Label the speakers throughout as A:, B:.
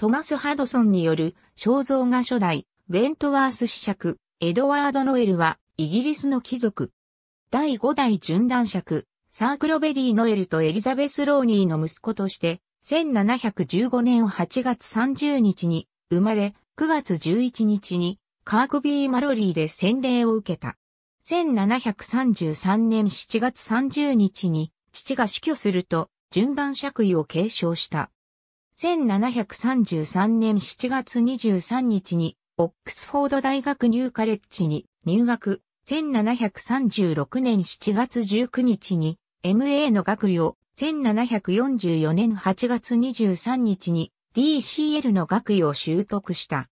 A: トマス・ハドソンによる肖像画初代、ウ
B: ェントワース子爵、エドワード・ノエルは、イギリスの貴族。第5代順男爵、サークロベリー・ノエルとエリザベス・ローニーの息子として、1715年8月30日に生まれ、9月11日にカークビー・マロリーで洗礼を受けた。1733年7月30日に父が死去すると、順男爵位を継承した。1733年7月23日に、オックスフォード大学ニューカレッジに入学、1736年7月19日に MA の学位を、1744年8月23日に DCL の学位を習得した。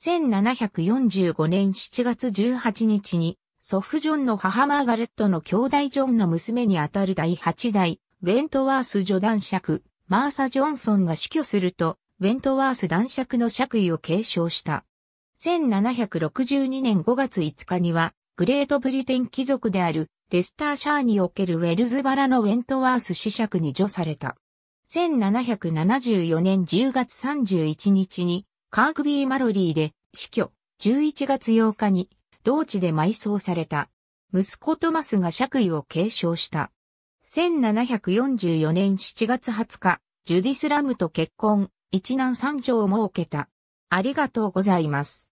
B: 1745年7月18日に、祖父ジョンの母マーガレットの兄弟ジョンの娘にあたる第8代、ウェントワース助男爵、マーサ・ジョンソンが死去すると、ウェントワース男爵の爵位を継承した。1762年5月5日には、グレートブリテン貴族であるレスターシャーにおけるウェルズバラのウェントワース子爵に除された。1774年10月31日にカークビー・マロリーで死去、11月8日に同地で埋葬された。息子トマスが爵位を継承した。1744年7月20日、ジュディス
A: ラムと結婚、一男三女を設けた。ありがとうございます。